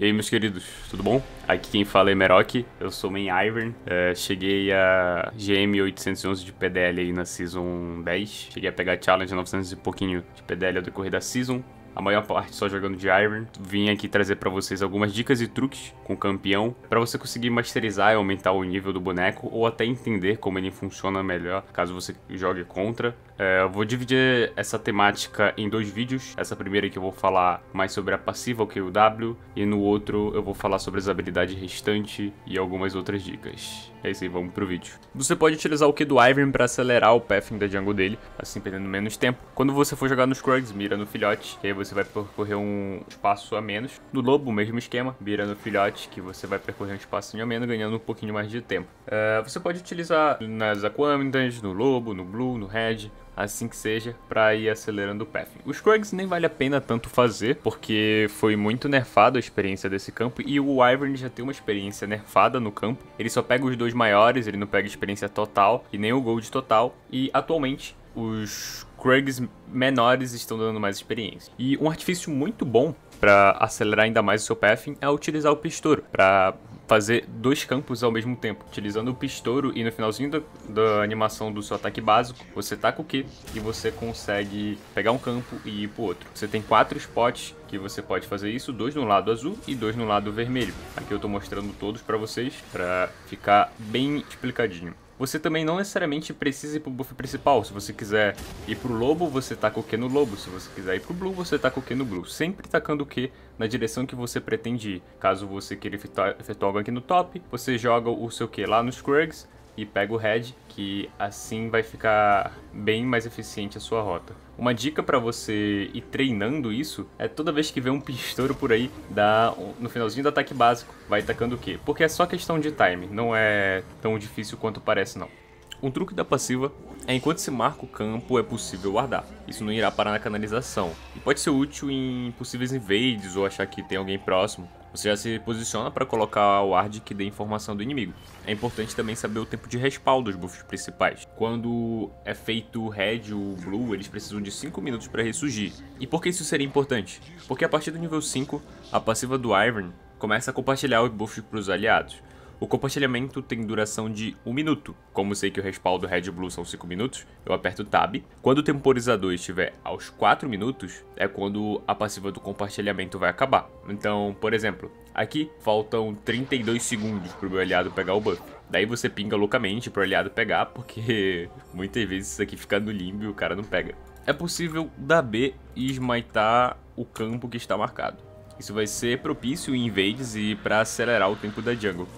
E aí, meus queridos, tudo bom? Aqui quem fala é Meroc, eu sou main Iron, é, cheguei a GM 811 de PDL aí na Season 10, cheguei a pegar Challenge 900 e pouquinho de PDL ao decorrer da Season, a maior parte só jogando de Iron. Vim aqui trazer para vocês algumas dicas e truques com o campeão para você conseguir masterizar e aumentar o nível do boneco ou até entender como ele funciona melhor caso você jogue contra. É, eu vou dividir essa temática em dois vídeos. Essa primeira que eu vou falar mais sobre a passiva, o QW, e no outro eu vou falar sobre as habilidades restantes e algumas outras dicas. É isso aí, vamos pro vídeo. Você pode utilizar o Q do Ivern para acelerar o pathing da jungle dele, assim perdendo menos tempo. Quando você for jogar nos Krugs, mira no filhote, que aí você vai percorrer um espaço a menos. No Lobo, o mesmo esquema, mira no filhote, que você vai percorrer um espacinho a menos, ganhando um pouquinho mais de tempo. Uh, você pode utilizar nas Aquamidas, no Lobo, no Blue, no Red, assim que seja, para ir acelerando o path. Os Krugs nem vale a pena tanto fazer, porque foi muito nerfado a experiência desse campo, e o Wyvern já tem uma experiência nerfada no campo. Ele só pega os dois maiores, ele não pega experiência total e nem o gold total, e atualmente os Krugs menores estão dando mais experiência. E um artifício muito bom para acelerar ainda mais o seu path é utilizar o pistouro, para fazer dois campos ao mesmo tempo, utilizando o pistouro e no finalzinho da, da animação do seu ataque básico, você taca o Q e você consegue pegar um campo e ir pro outro. Você tem quatro spots que você pode fazer isso, dois no lado azul e dois no lado vermelho. Aqui eu tô mostrando todos para vocês, para ficar bem explicadinho. Você também não necessariamente precisa ir pro buff principal. Se você quiser ir pro lobo, você taca tá o Q no lobo. Se você quiser ir pro blue, você taca tá o Q no blue. Sempre tacando o Q na direção que você pretende ir. Caso você queira efetuar, efetuar gank no top, você joga o seu Q lá nos Krugs e pega o head, que assim vai ficar bem mais eficiente a sua rota. Uma dica para você ir treinando isso é toda vez que vê um pistouro por aí, dá no finalzinho do ataque básico, vai tacando o quê? Porque é só questão de time, não é tão difícil quanto parece não. Um truque da passiva é enquanto se marca o campo é possível guardar. Isso não irá parar na canalização. E pode ser útil em possíveis invades ou achar que tem alguém próximo. Você já se posiciona para colocar o ward que dê informação do inimigo. É importante também saber o tempo de respaldo dos buffs principais. Quando é feito o red ou blue, eles precisam de 5 minutos para ressurgir. E por que isso seria importante? Porque a partir do nível 5, a passiva do Iron começa a compartilhar os buffs para os aliados. O compartilhamento tem duração de 1 minuto. Como sei que o respaldo Red Blue são 5 minutos, eu aperto Tab. Quando o temporizador estiver aos 4 minutos, é quando a passiva do compartilhamento vai acabar. Então, por exemplo, aqui faltam 32 segundos para o meu aliado pegar o buff. Daí você pinga loucamente para o aliado pegar, porque muitas vezes isso aqui fica no limbo e o cara não pega. É possível dar B e esmaitar o campo que está marcado. Isso vai ser propício em invades e para acelerar o tempo da jungle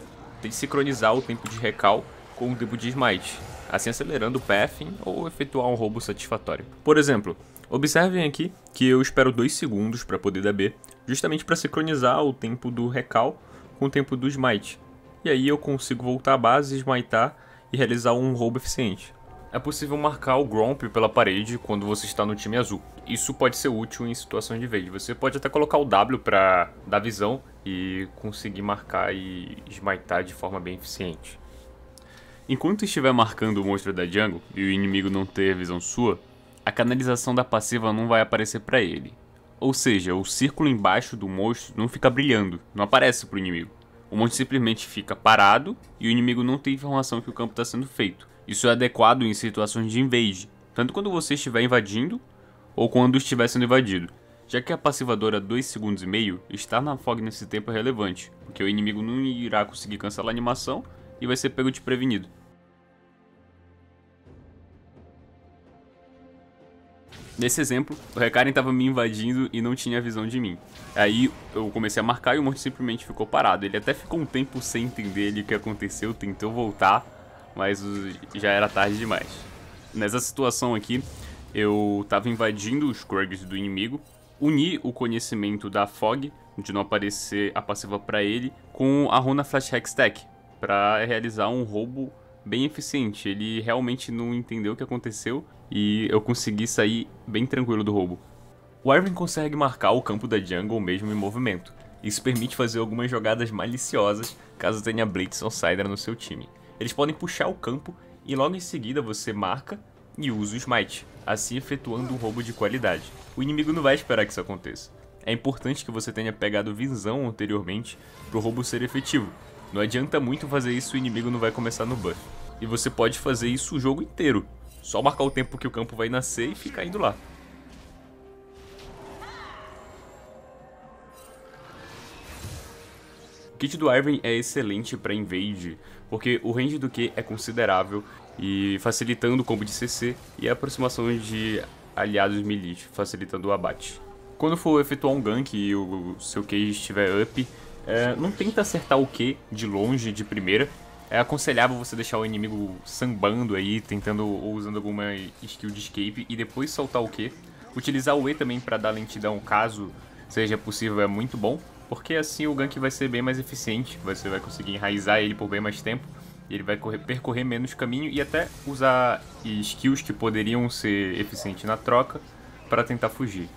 tem que sincronizar o tempo de recal com o tempo de smite, assim acelerando o pathing ou efetuar um roubo satisfatório. Por exemplo, observem aqui que eu espero 2 segundos para poder dar B, justamente para sincronizar o tempo do recal com o tempo do smite. E aí eu consigo voltar à base, smitar e realizar um roubo eficiente. É possível marcar o Gromp pela parede quando você está no time azul. Isso pode ser útil em situações de verde. Você pode até colocar o W para dar visão e conseguir marcar e esmaitar de forma bem eficiente. Enquanto estiver marcando o monstro da jungle e o inimigo não ter visão sua, a canalização da passiva não vai aparecer para ele. Ou seja, o círculo embaixo do monstro não fica brilhando, não aparece para o inimigo. O monstro simplesmente fica parado e o inimigo não tem informação que o campo está sendo feito. Isso é adequado em situações de invade, tanto quando você estiver invadindo ou quando estiver sendo invadido, já que a passiva dura 2 segundos e meio, estar na fog nesse tempo é relevante, porque o inimigo não irá conseguir cancelar a animação e vai ser pego de prevenido. Nesse exemplo, o Rekaren estava me invadindo e não tinha visão de mim. Aí eu comecei a marcar e o monstro simplesmente ficou parado. Ele até ficou um tempo sem entender o que aconteceu, tentou voltar, mas já era tarde demais. Nessa situação aqui, eu estava invadindo os Krugs do inimigo, uni o conhecimento da Fog, de não aparecer a passiva para ele, com a runa Flash Hextech, para realizar um roubo bem eficiente. Ele realmente não entendeu o que aconteceu e eu consegui sair bem tranquilo do roubo. O Arvin consegue marcar o campo da jungle mesmo em movimento. Isso permite fazer algumas jogadas maliciosas caso tenha Blitz Outsider no seu time. Eles podem puxar o campo e logo em seguida você marca e usa o smite, assim efetuando um roubo de qualidade. O inimigo não vai esperar que isso aconteça. É importante que você tenha pegado visão anteriormente para o roubo ser efetivo. Não adianta muito fazer isso, o inimigo não vai começar no buff. E você pode fazer isso o jogo inteiro, só marcar o tempo que o campo vai nascer e ficar indo lá. Kit do Iron é excelente para invade, porque o range do Q é considerável e facilitando o combo de CC e a aproximação de aliados melee, facilitando o abate. Quando for efetuar um gank e o seu Q estiver up, é, não tenta acertar o Q de longe, de primeira, é aconselhável você deixar o inimigo sambando aí, tentando ou usando alguma skill de escape e depois soltar o Q. Utilizar o E também para dar lentidão caso seja possível é muito bom porque assim o gank vai ser bem mais eficiente, você vai conseguir enraizar ele por bem mais tempo, e ele vai correr, percorrer menos caminho e até usar skills que poderiam ser eficientes na troca para tentar fugir.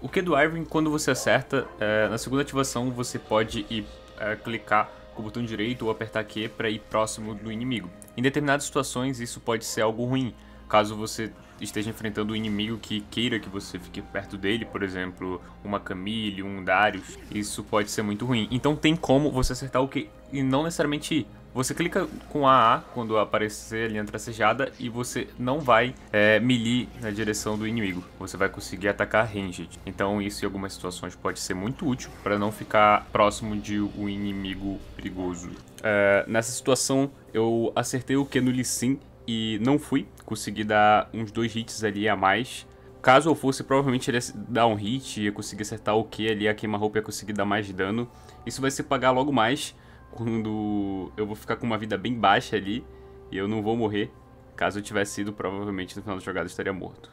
O Q do Ivory, quando você acerta, é, na segunda ativação você pode ir é, clicar com o botão direito ou apertar Q para ir próximo do inimigo. Em determinadas situações isso pode ser algo ruim, caso você esteja enfrentando um inimigo que queira que você fique perto dele, por exemplo, uma Camille, um Darius, isso pode ser muito ruim. Então tem como você acertar o que e não necessariamente você clica com AA quando aparecer a linha tracejada e você não vai é, melee na direção do inimigo. Você vai conseguir atacar ranged. Então isso em algumas situações pode ser muito útil para não ficar próximo de um inimigo perigoso. É, nessa situação eu acertei o que no Lee Sin, e não fui. Consegui dar uns dois hits ali a mais. Caso eu fosse, provavelmente iria dar um hit, eu conseguir acertar o Q ali, a queima-roupa ia conseguir dar mais dano. Isso vai se pagar logo mais, quando eu vou ficar com uma vida bem baixa ali, e eu não vou morrer. Caso eu tivesse ido, provavelmente no final da jogada estaria morto.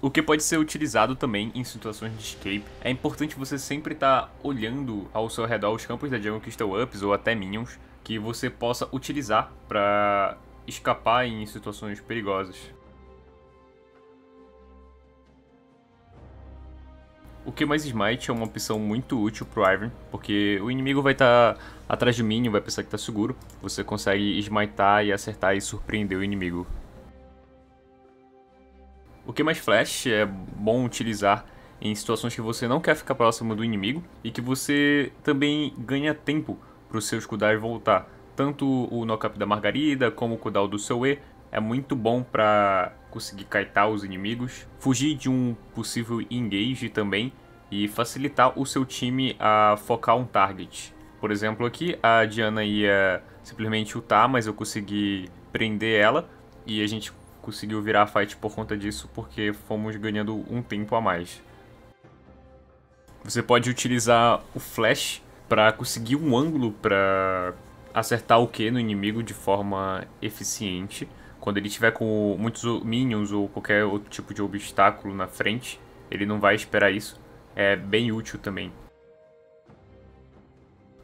O que pode ser utilizado também em situações de escape. É importante você sempre estar tá olhando ao seu redor os campos da jungle que estão ups ou até minions, que você possa utilizar para escapar em situações perigosas. O que mais Smite é uma opção muito útil pro Ivern, porque o inimigo vai estar tá atrás de mim e vai pensar que está seguro. Você consegue smitar e acertar e surpreender o inimigo. O que mais Flash é bom utilizar em situações que você não quer ficar próximo do inimigo e que você também ganha tempo para os seus Kudais voltar. Tanto o knockup da Margarida como o Kudal do seu E é muito bom para conseguir kaitar os inimigos, fugir de um possível engage também e facilitar o seu time a focar um target. Por exemplo, aqui a Diana ia simplesmente ultar, mas eu consegui prender ela e a gente conseguiu virar a fight por conta disso porque fomos ganhando um tempo a mais. Você pode utilizar o flash para conseguir um ângulo para acertar o Q no inimigo de forma eficiente. Quando ele tiver com muitos minions ou qualquer outro tipo de obstáculo na frente, ele não vai esperar isso. É bem útil também.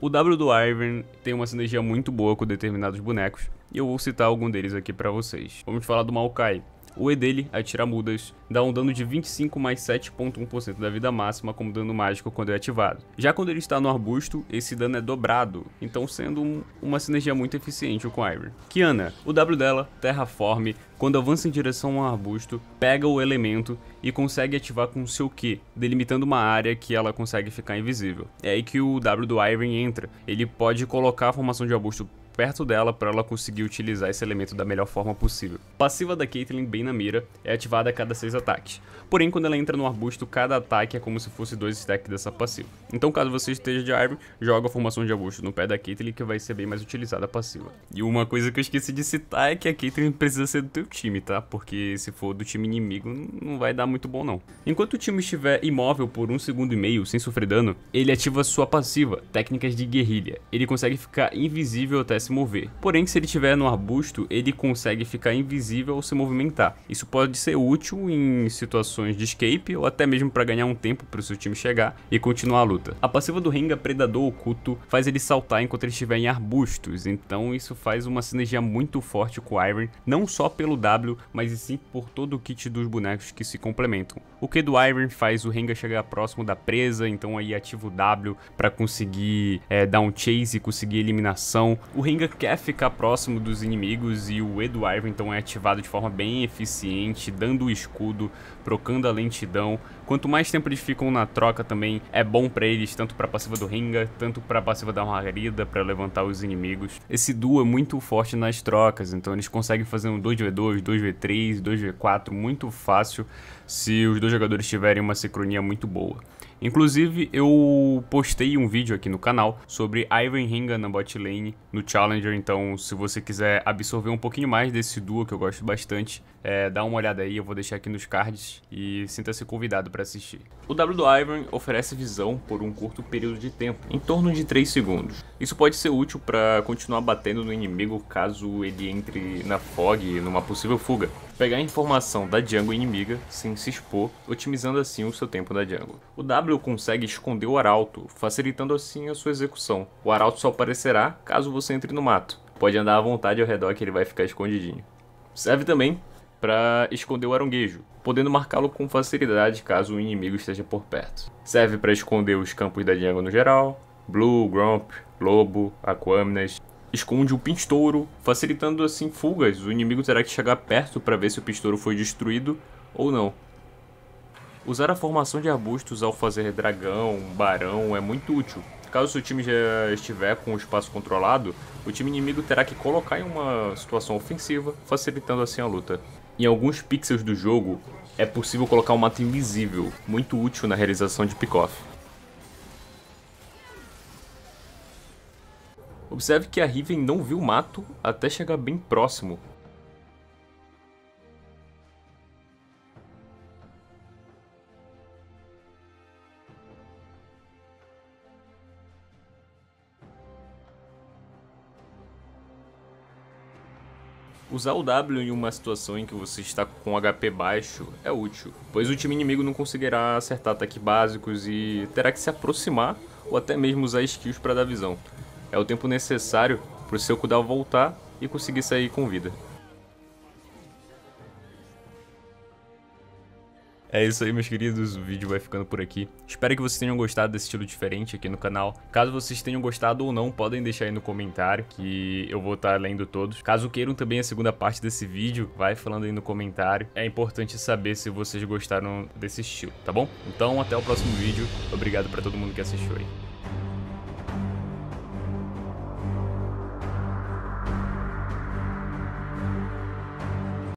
O W do Ivern tem uma sinergia muito boa com determinados bonecos, e eu vou citar algum deles aqui para vocês. Vamos falar do Maokai. O E dele atira mudas, dá um dano de 25 mais 7.1% da vida máxima como dano mágico quando é ativado. Já quando ele está no arbusto, esse dano é dobrado, então sendo um, uma sinergia muito eficiente com Iron. Kiana, o W dela, Terraform, quando avança em direção a um arbusto, pega o elemento e consegue ativar com seu Q, delimitando uma área que ela consegue ficar invisível. É aí que o W do Iron entra. Ele pode colocar a formação de arbusto perto dela para ela conseguir utilizar esse elemento da melhor forma possível. passiva da Caitlyn, bem na mira, é ativada a cada 6 ataques. Porém, quando ela entra no arbusto, cada ataque é como se fosse dois stacks dessa passiva. Então, caso você esteja de árvore, joga a formação de arbusto no pé da Caitlyn, que vai ser bem mais utilizada a passiva. E uma coisa que eu esqueci de citar é que a Caitlyn precisa ser do teu time, tá? Porque se for do time inimigo, não vai dar muito bom não. Enquanto o time estiver imóvel por um segundo e meio, sem sofrer dano, ele ativa sua passiva, técnicas de guerrilha. Ele consegue ficar invisível até se se mover. Porém, se ele estiver no arbusto, ele consegue ficar invisível ou se movimentar. Isso pode ser útil em situações de escape ou até mesmo para ganhar um tempo para o seu time chegar e continuar a luta. A passiva do Renga Predador Oculto faz ele saltar enquanto ele estiver em arbustos, então isso faz uma sinergia muito forte com o Iron, não só pelo W, mas sim por todo o kit dos bonecos que se complementam. O que do Iron faz o Renga chegar próximo da presa, então aí ativa o W para conseguir é, dar um chase e conseguir eliminação. O Renga Coringa quer ficar próximo dos inimigos e o Edu então é ativado de forma bem eficiente, dando o escudo, trocando a lentidão. Quanto mais tempo eles ficam na troca também é bom para eles, tanto para passiva do Ringa, tanto para passiva da Margarida, para levantar os inimigos. Esse duo é muito forte nas trocas, então eles conseguem fazer um 2v2, 2v3, 2v4 muito fácil se os dois jogadores tiverem uma sincronia muito boa. Inclusive, eu postei um vídeo aqui no canal sobre Ivan Ringa na bot lane no Challenger, então se você quiser absorver um pouquinho mais desse duo que eu gosto bastante, é, dá uma olhada aí, eu vou deixar aqui nos cards e sinta-se convidado para assistir. O W do Ivan oferece visão por um curto período de tempo, em torno de 3 segundos. Isso pode ser útil para continuar batendo no inimigo caso ele entre na fog numa possível fuga pegar informação da jungle inimiga sem se expor, otimizando assim o seu tempo da jungle. O W consegue esconder o arauto, facilitando assim a sua execução. O arauto só aparecerá caso você entre no mato. Pode andar à vontade ao redor que ele vai ficar escondidinho. Serve também para esconder o aronguejo, podendo marcá-lo com facilidade caso o inimigo esteja por perto. Serve para esconder os campos da jungle no geral, Blue, Grump, Lobo, Aquaminas, esconde o pinstouro, facilitando assim fugas. O inimigo terá que chegar perto para ver se o pinstouro foi destruído ou não. Usar a formação de arbustos ao fazer dragão, barão é muito útil. Caso seu time já estiver com o espaço controlado, o time inimigo terá que colocar em uma situação ofensiva, facilitando assim a luta. Em alguns pixels do jogo, é possível colocar um mato invisível, muito útil na realização de pick-off. Observe que a Riven não viu o mato até chegar bem próximo. Usar o W em uma situação em que você está com HP baixo é útil, pois o time inimigo não conseguirá acertar ataques básicos e terá que se aproximar ou até mesmo usar skills para dar visão é o tempo necessário para o seu Kudal voltar e conseguir sair com vida. É isso aí, meus queridos. O vídeo vai ficando por aqui. Espero que vocês tenham gostado desse estilo diferente aqui no canal. Caso vocês tenham gostado ou não, podem deixar aí no comentário que eu vou estar lendo todos. Caso queiram também a segunda parte desse vídeo, vai falando aí no comentário. É importante saber se vocês gostaram desse estilo, tá bom? Então, até o próximo vídeo. Obrigado para todo mundo que assistiu aí.